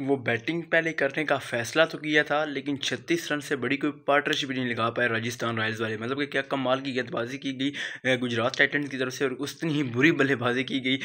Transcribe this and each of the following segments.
वो बैटिंग पहले करने का फैसला तो किया था लेकिन 36 रन से बड़ी कोई पार्टनरशिप नहीं लगा पाए राजस्थान रॉयल्स वाले मतलब कि क्या कमाल की गेंदबाजी की गई गुजरात टाइटंस की तरफ से और उतनी ही बुरी बल्लेबाजी की गई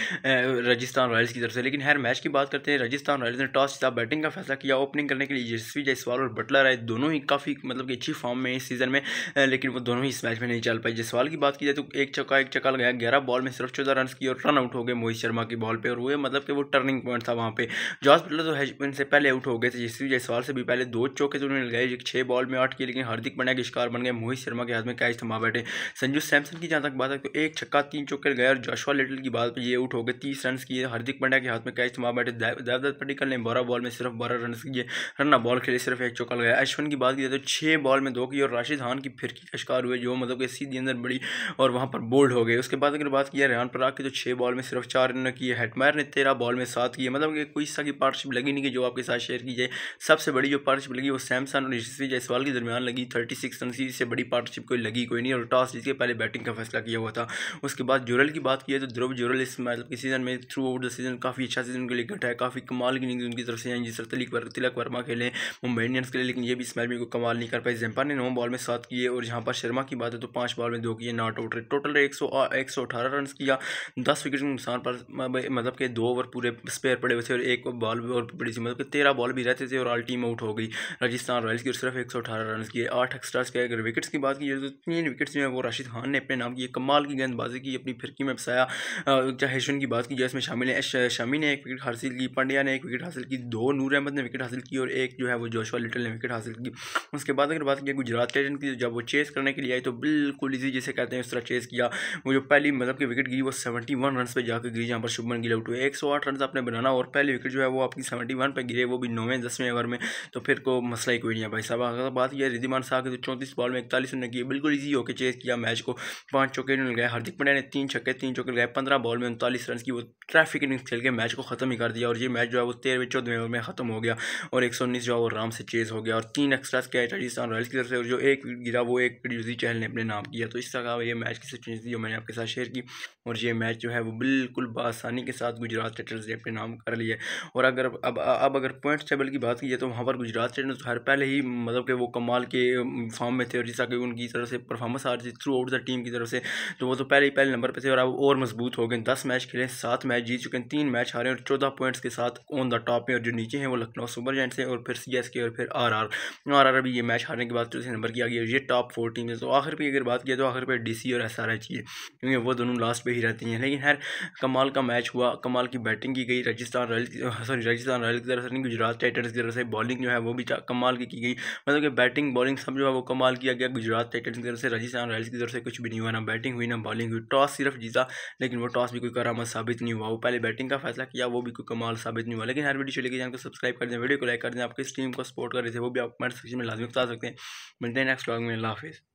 राजस्थान रॉयल्स की तरफ से लेकिन हर मैच की बात करते हैं राजस्थान रॉयल्स ने टॉस जीता बैटिंग का फैसला किया ओपनिंग करने के लिए यशस्वी जायसवाल और बटला राय दोनों ही काफ़ी मतलब कि अच्छी फॉर्म में इस सीज़न में लेकिन वो दोनों ही इस मैच में नहीं चल पाए जयसवाल की बात की जाए तो एक चक्का एक चक्का लगाया ग्यारह बॉल में सिर्फ चौदह रन की और रन आउट हो गए मोहित शर्मा की बॉल पर और वो मतलब कि वो टर्निंग पॉइंट था वहाँ पर जॉस बटलर तो बैट्समैन से पहले आउट हो गए थे जिसकी जायसवाल से भी पहले दो चौके तो उन्होंने लगाए छः बॉल में आठ किए लेकिन हार्दिक पंड्या के शिकार बन गए मोहित शर्मा के हाथ में कैच थमा बैठे संजू सैमसन की जहाँ तक बात है तो एक छक्का तीन चौके लगाए और जशवा लिटल की बात पर ये आउट हो गए तीस रन किए हार्दिक पंड्या के हाथ में कैच थमा बैठे देवदत्त पटिकल ने बारह बॉल में सिर्फ बारह रन किए रन्ना बॉल खेले सिर्फ एक चौका लगाया अश्विन की बात की तो छः बॉल में दो की और राशिद खान की फिरकी का शिकार हुए जो मतलब कि सीधी अंदर बड़ी और वहाँ पर बोल्ड हो गए उसके बाद अगर बात किया रेहान पराग की तो छः बॉल में सिर्फ चार रन किए हेटमायर ने तेरह बॉल में सात किए मतलब कि कोई सा की पार्टनरशिप लगी नहीं होगी जो आपके साथ शेयर की जाए सबसे बड़ी जो पार्टनरशिप लगी वो सैमसंग और यशस्वी जायसवाल के दरमियान लगी थर्टी सिक्स रन से बड़ी पार्टनरशिप कोई लगी कोई नहीं और टॉस जिसके पहले बैटिंग का फैसला किया हुआ था उसके बाद जुरल की बात की है तो ध्रुव जुरल इस मतलब इस सीज़न में थ्रू आउट द सीज़न काफ़ी अच्छा सीजन के लिए घटा है काफ़ी कमाल की इनिंग्स उनकी तरफ से आई जिस तरह तिलक वर्मा खेले मुंबई इंडियंस के लिए लेकिन ये भी इस मैच में कमाल नहीं कर पाए जम्पा ने नौ बॉल में सात किए और जहाँ पर शर्मा की बात है तो पाँच बॉल में दो किए नॉट आउट रहे टोटल एक सौ एक सौ अठारह रन किया दस विकेट के नुकसान पर मतलब के दो ओवर पूरे स्पेयर पड़े हुए थे और एक बॉल और बड़ी थी मतलब तेरह बॉल भी रहते थे और ऑल टीम आउट हो गई राजस्थान रॉयल्स की सिर्फ एक सौ अठारह रन किए आठ एक्स्ट्रास के अगर विकेट्स की बात की जाए तो तीन विकेट्स में वो राशिद खान ने अपने नाम किए कमाल की गेंदबाजी की अपनी फिरकी में बसाया चाहेशन की बात की जाए इसमें शामिल है शमी ने एक विकेट हासिल की पांड्या ने एक विकेट हासिल की दो नूर अहमद ने विकेट हासिल की और एक जो है वो जोशवा लिटल ने विकेट हासिल की उसके बाद अगर बात की गुजरात टाइटन की जब वो चेस करने के लिए आई तो बिल्कुल ईजी जैसे कहते हैं उस तरह चेस किया वो जो पहली मतलब की विकेट गिरी वो सेवेंटी वन रन पर जाकर गिरी जहाँ पर शुभमन गिल आउट हुए एक सौ आठ रन आपने बनाना और पहली विकेट जो है वो आपकी सेवेंटी निशान पर गिरे वो भी नौवें दसवें ओवर में तो फिर को मसला ही कोई नहीं है भाई साहब अगर बात यह रिधिमान शाह के चौंतीस बॉल में इकतालीस रन की बिल्कुल ईजी होकर चेस किया मैच को पाँच चौके लगाए हार्दिक पंड्या ने तीन छक्के तीन चौके लगाए पंद्रह बॉल में उनतालीस रन की वो ट्रैफिक इनिंग्स खेल के मैच को खत्म ही कर दिया और ये मैच जो है वो तेरहवें चौदहवें ओवर में खत्म हो गया और एक जो है वो आराम से चेज हो गया और तीन एक्स्ट्रा के राजस्थान रॉयल्स की तरफ से और जो एक गिरा वो एक यूजी चहल ने अपने नाम किया तो इस तरह ये मैच की सिचुएशन थी जो मैंने आपके साथ शेयर की और ये मैच जो है वो बिल्कुल बासानी के साथ गुजरात टाइटल्स ने अपने नाम कर लिए और अगर अब अब अगर पॉइंट्स टेबल की बात की जाए तो वहाँ पर गुजरात स्टेट हर तो पहले ही मतलब कि वो कमाल के फॉर्म में थे और जिस आगे उनकी तरफ से परफॉर्मेंस आ रही थी थ्रू आउट द टीम की तरफ से तो वो तो पहले ही पहले नंबर पर थे और अब और मजबूत हो गए दस मैच खेले सात मैच जीत चुके हैं तीन मैच हारे और चौदह पॉइंट्स के साथ ऑन द टॉप में और जो नीचे हैं वो लखनऊ सुपर जैन हैं और फिर सी एस के और फिर आर आर आर आर अभी ये मैच हारने के बाद चौथे नंबर की आ ये टॉप फोर टीम है तो आखिर पर अगर बात किया तो आखिर पर डी सी और एस आर एच की क्योंकि वो दोनों लास्ट पर ही रहती हैं लेकिन हर कमाल का मैच हुआ कमाल की बैटिंग की गई Rajasthan Royal sorry Rajasthan Royal तरफ से गुजरात टाइटन्स की तरफ से बॉलिंग जो है वो भी कमाल की की गई मतलब कि बैटिंग बॉलिंग सब जो है वो कमाल किया गया गुजरात टाइटन्स की तरफ से राजस्थान रॉयल्स की तरफ से कुछ भी नहीं हुआ ना बैटिंग हुई ना बॉलिंग हुई टॉस सिर्फ जीता लेकिन वो टॉस भी कोई कराम साबित नहीं हुआ वो पहले बैटिंग का फैसला किया वो भी कोई कमाल साबित नहीं हुआ लेकिन हर वीडियो चले जान को सब्सक्राइब कर दें वीडियो को लाइक कर दें आपकी इस टीम को सपोर्ट कर रहे थे वो भी आप कमेंट सेक्शन में लाजमी बता सकते हैं मिलते हैं नेक्स्ट ब्लॉग में लाफिज़